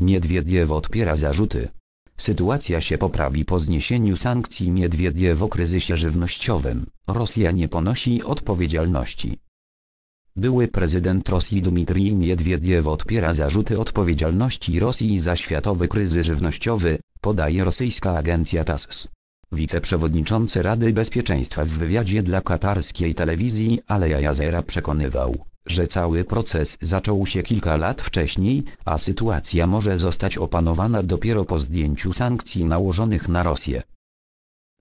Miedwiediew odpiera zarzuty. Sytuacja się poprawi po zniesieniu sankcji Miedwiediew o kryzysie żywnościowym. Rosja nie ponosi odpowiedzialności. Były prezydent Rosji Dmitrij Miedwiediew odpiera zarzuty odpowiedzialności Rosji za światowy kryzys żywnościowy, podaje rosyjska agencja TASS. Wiceprzewodniczący Rady Bezpieczeństwa w wywiadzie dla katarskiej telewizji Aleja Jazera przekonywał, że cały proces zaczął się kilka lat wcześniej, a sytuacja może zostać opanowana dopiero po zdjęciu sankcji nałożonych na Rosję.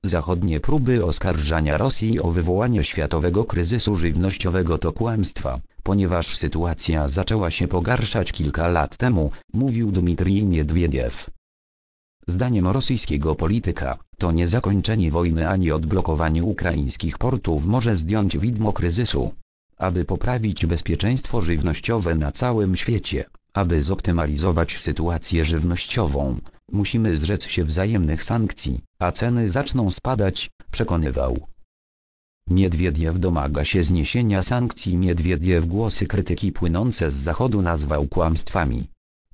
Zachodnie próby oskarżania Rosji o wywołanie światowego kryzysu żywnościowego to kłamstwa, ponieważ sytuacja zaczęła się pogarszać kilka lat temu, mówił Dmitrij Miedwiediew. Zdaniem rosyjskiego polityka, to nie zakończenie wojny ani odblokowanie ukraińskich portów może zdjąć widmo kryzysu, aby poprawić bezpieczeństwo żywnościowe na całym świecie, aby zoptymalizować sytuację żywnościową, musimy zrzec się wzajemnych sankcji, a ceny zaczną spadać, przekonywał. Miedwiediew domaga się zniesienia sankcji Miedwiediew głosy krytyki płynące z Zachodu nazwał kłamstwami.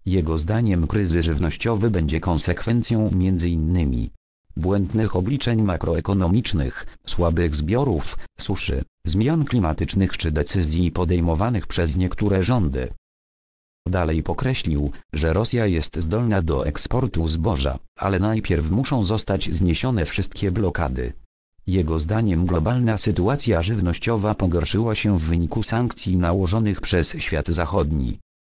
Jego zdaniem kryzys żywnościowy będzie konsekwencją m.in. błędnych obliczeń makroekonomicznych, słabych zbiorów, suszy, zmian klimatycznych czy decyzji podejmowanych przez niektóre rządy. Dalej pokreślił, że Rosja jest zdolna do eksportu zboża, ale najpierw muszą zostać zniesione wszystkie blokady. Jego zdaniem globalna sytuacja żywnościowa pogorszyła się w wyniku sankcji nałożonych przez świat zachodni.